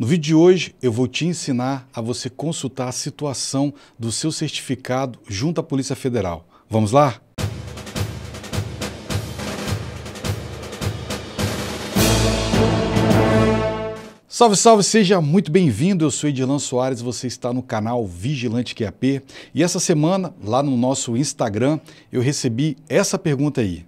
No vídeo de hoje eu vou te ensinar a você consultar a situação do seu certificado junto à Polícia Federal. Vamos lá? Salve, salve, seja muito bem-vindo. Eu sou Edilan Soares, você está no canal Vigilante QAP e essa semana, lá no nosso Instagram, eu recebi essa pergunta aí.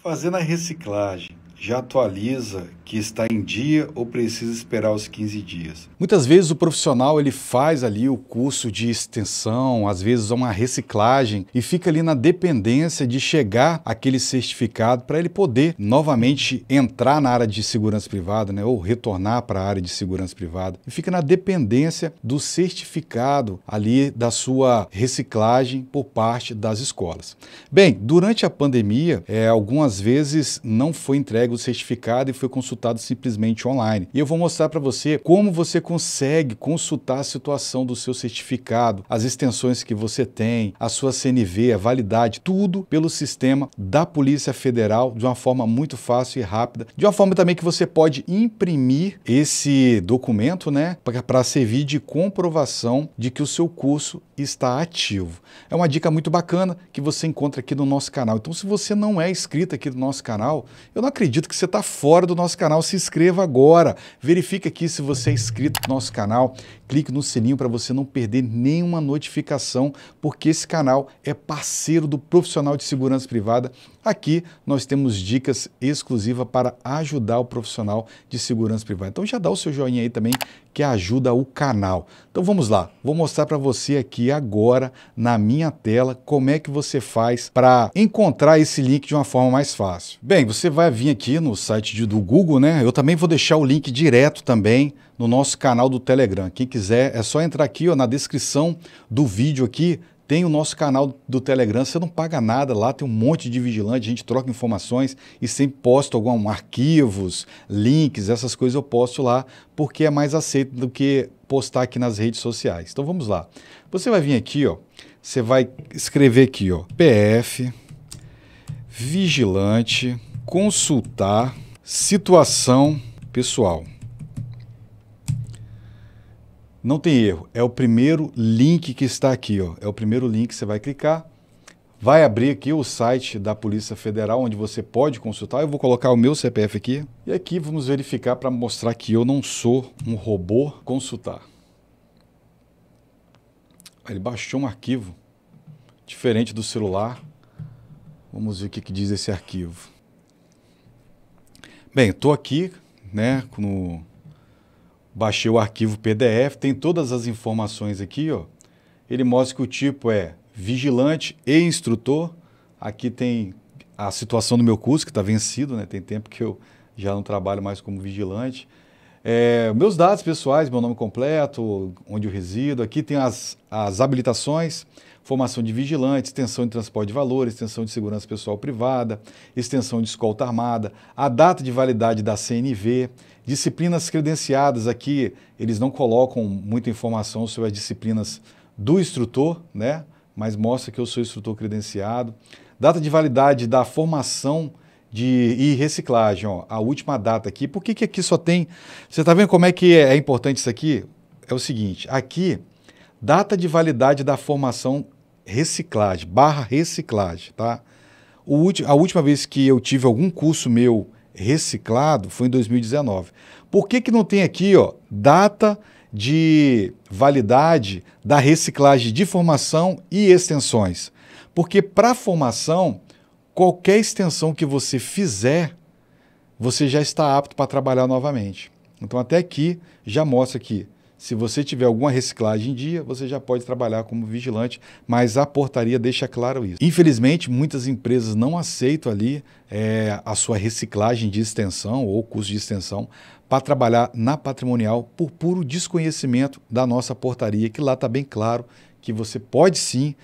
Fazendo a reciclagem, já atualiza que está em dia ou precisa esperar os 15 dias? Muitas vezes o profissional ele faz ali o curso de extensão, às vezes uma reciclagem e fica ali na dependência de chegar aquele certificado para ele poder novamente entrar na área de segurança privada, né, ou retornar para a área de segurança privada. E fica na dependência do certificado ali da sua reciclagem por parte das escolas. Bem, durante a pandemia, é, algumas vezes não foi entregue emprego certificado e foi consultado simplesmente online. E eu vou mostrar para você como você consegue consultar a situação do seu certificado, as extensões que você tem, a sua CNV, a validade, tudo pelo sistema da Polícia Federal de uma forma muito fácil e rápida, de uma forma também que você pode imprimir esse documento, né, para servir de comprovação de que o seu curso está ativo. É uma dica muito bacana que você encontra aqui no nosso canal. Então, se você não é inscrito aqui no nosso canal, eu não acredito que você está fora do nosso canal, se inscreva agora. Verifique aqui se você é inscrito no nosso canal, clique no sininho para você não perder nenhuma notificação, porque esse canal é parceiro do profissional de segurança privada. Aqui nós temos dicas exclusivas para ajudar o profissional de segurança privada. Então já dá o seu joinha aí também que ajuda o canal. Então vamos lá, vou mostrar para você aqui agora na minha tela como é que você faz para encontrar esse link de uma forma mais fácil. Bem, você vai vir aqui no site do Google, né? Eu também vou deixar o link direto também no nosso canal do Telegram. Quem quiser, é só entrar aqui ó, na descrição do vídeo aqui, tem o nosso canal do Telegram, você não paga nada lá, tem um monte de vigilante, a gente troca informações e sempre posto algum arquivos, links, essas coisas eu posto lá, porque é mais aceito do que postar aqui nas redes sociais. Então vamos lá. Você vai vir aqui, ó, você vai escrever aqui, ó, PF vigilante consultar situação pessoal. Não tem erro, é o primeiro link que está aqui, ó. é o primeiro link que você vai clicar, vai abrir aqui o site da Polícia Federal, onde você pode consultar, eu vou colocar o meu CPF aqui, e aqui vamos verificar para mostrar que eu não sou um robô, consultar. Ele baixou um arquivo diferente do celular, vamos ver o que, que diz esse arquivo. Bem, estou aqui né, no, Baixei o arquivo PDF, tem todas as informações aqui, ó. Ele mostra que o tipo é vigilante e instrutor. Aqui tem a situação do meu curso, que está vencido, né? Tem tempo que eu já não trabalho mais como vigilante. É, meus dados pessoais, meu nome completo, onde eu resido. Aqui tem as, as habilitações formação de vigilantes, extensão de transporte de valores, extensão de segurança pessoal privada, extensão de escolta armada, a data de validade da CNV, disciplinas credenciadas aqui, eles não colocam muita informação sobre as disciplinas do instrutor, né? Mas mostra que eu sou instrutor credenciado. Data de validade da formação de e reciclagem, ó, a última data aqui. Por que, que aqui só tem. Você está vendo como é que é, é importante isso aqui? É o seguinte: aqui, data de validade da formação reciclagem, barra reciclagem, tá? O, a última vez que eu tive algum curso meu reciclado foi em 2019. Por que, que não tem aqui, ó, data de validade da reciclagem de formação e extensões? Porque para formação, qualquer extensão que você fizer, você já está apto para trabalhar novamente. Então até aqui já mostra que se você tiver alguma reciclagem em dia, você já pode trabalhar como vigilante, mas a portaria deixa claro isso. Infelizmente, muitas empresas não aceitam ali é, a sua reciclagem de extensão ou curso de extensão para trabalhar na patrimonial por puro desconhecimento da nossa portaria, que lá está bem claro que você pode sim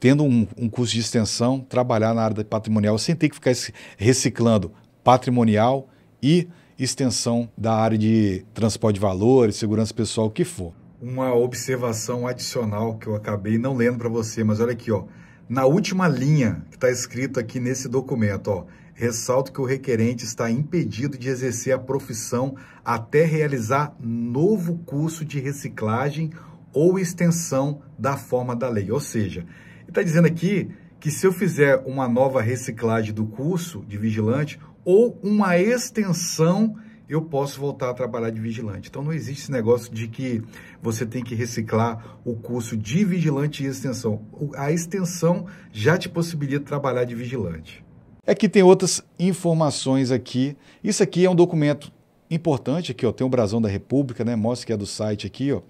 tendo um, um, curso de extensão, trabalhar na área patrimonial sem ter que ficar reciclando patrimonial e extensão da área de transporte de valores, segurança pessoal, o que for. Uma observação adicional que eu acabei não lendo para você, mas olha aqui, ó. Na última linha que está escrito aqui nesse documento, ó, ressalto que o requerente está impedido de exercer a profissão até realizar novo curso de reciclagem ou extensão da forma da lei. Ou seja, está dizendo aqui que se eu fizer uma nova reciclagem do curso de vigilante ou uma extensão, eu posso voltar a trabalhar de vigilante. Então não existe esse negócio de que você tem que reciclar o curso de vigilante e extensão. A extensão já te possibilita trabalhar de vigilante. É que tem outras informações aqui. Isso aqui é um documento importante aqui, ó, tem o brasão da República, né? Mostra que é do site aqui, ó.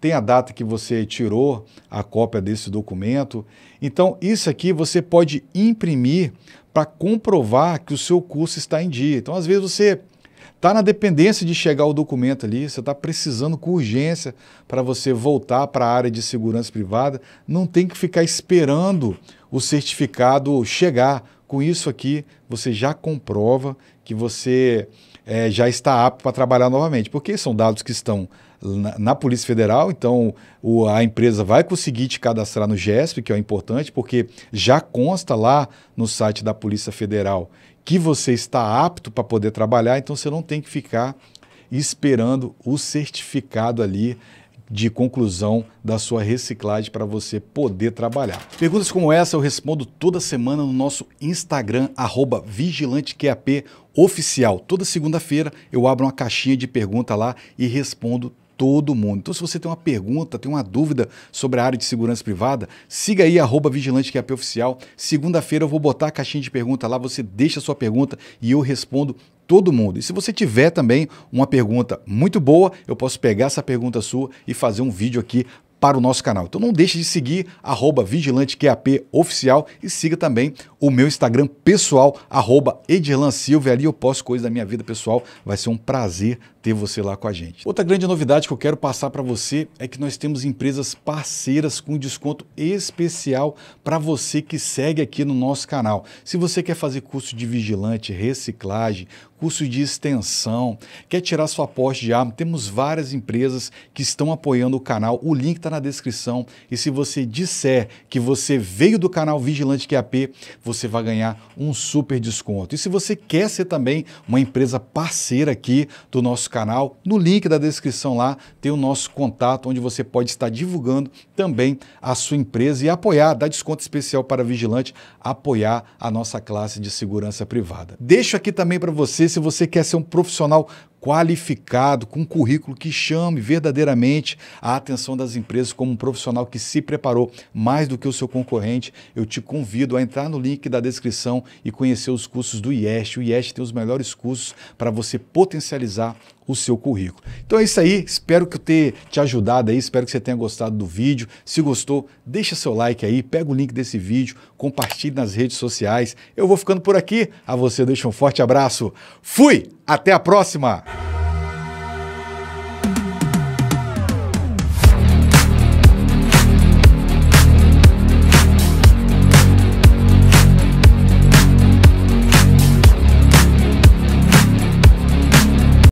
Tem a data que você tirou a cópia desse documento. Então, isso aqui você pode imprimir para comprovar que o seu curso está em dia. Então, às vezes, você está na dependência de chegar o documento ali, você está precisando com urgência para você voltar para a área de segurança privada, não tem que ficar esperando o certificado chegar. Com isso aqui, você já comprova que você é, já está apto para trabalhar novamente, porque são dados que estão na, na Polícia Federal, então o, a empresa vai conseguir te cadastrar no GESP, que é o importante, porque já consta lá no site da Polícia Federal que você está apto para poder trabalhar, então você não tem que ficar esperando o certificado ali de conclusão da sua reciclagem para você poder trabalhar. Perguntas como essa eu respondo toda semana no nosso Instagram, arroba vigilanteqap oficial. Toda segunda-feira eu abro uma caixinha de pergunta lá e respondo todo mundo. Então, se você tem uma pergunta, tem uma dúvida sobre a área de segurança privada, siga aí arroba QAP oficial. Segunda-feira eu vou botar a caixinha de pergunta lá, você deixa a sua pergunta e eu respondo todo mundo. E se você tiver também uma pergunta muito boa, eu posso pegar essa pergunta sua e fazer um vídeo aqui para o nosso canal. Então não deixe de seguir arroba QAP oficial e siga também o meu Instagram pessoal, arroba Edirlan Silva. Ali eu posto coisas da minha vida pessoal. Vai ser um prazer ter você lá com a gente. Outra grande novidade que eu quero passar para você é que nós temos empresas parceiras com desconto especial para você que segue aqui no nosso canal. Se você quer fazer curso de vigilante, reciclagem, curso de extensão, quer tirar sua posse de arma, temos várias empresas que estão apoiando o canal. O link está na descrição e se você disser que você veio do canal Vigilante QAP, você vai ganhar um super desconto. E se você quer ser também uma empresa parceira aqui do nosso canal, canal. No link da descrição lá tem o nosso contato, onde você pode estar divulgando também a sua empresa e apoiar, dar desconto especial para vigilante, apoiar a nossa classe de segurança privada. Deixo aqui também para você, se você quer ser um profissional qualificado, com um currículo que chame verdadeiramente a atenção das empresas como um profissional que se preparou mais do que o seu concorrente, eu te convido a entrar no link da descrição e conhecer os cursos do IEST. O IEST tem os melhores cursos para você potencializar o seu currículo. Então é isso aí, espero que eu tenha te ajudado aí, espero que você tenha gostado do vídeo. Se gostou, deixa seu like aí, pega o link desse vídeo, compartilhe nas redes sociais. Eu vou ficando por aqui. A você deixa um forte abraço. Fui, até a próxima.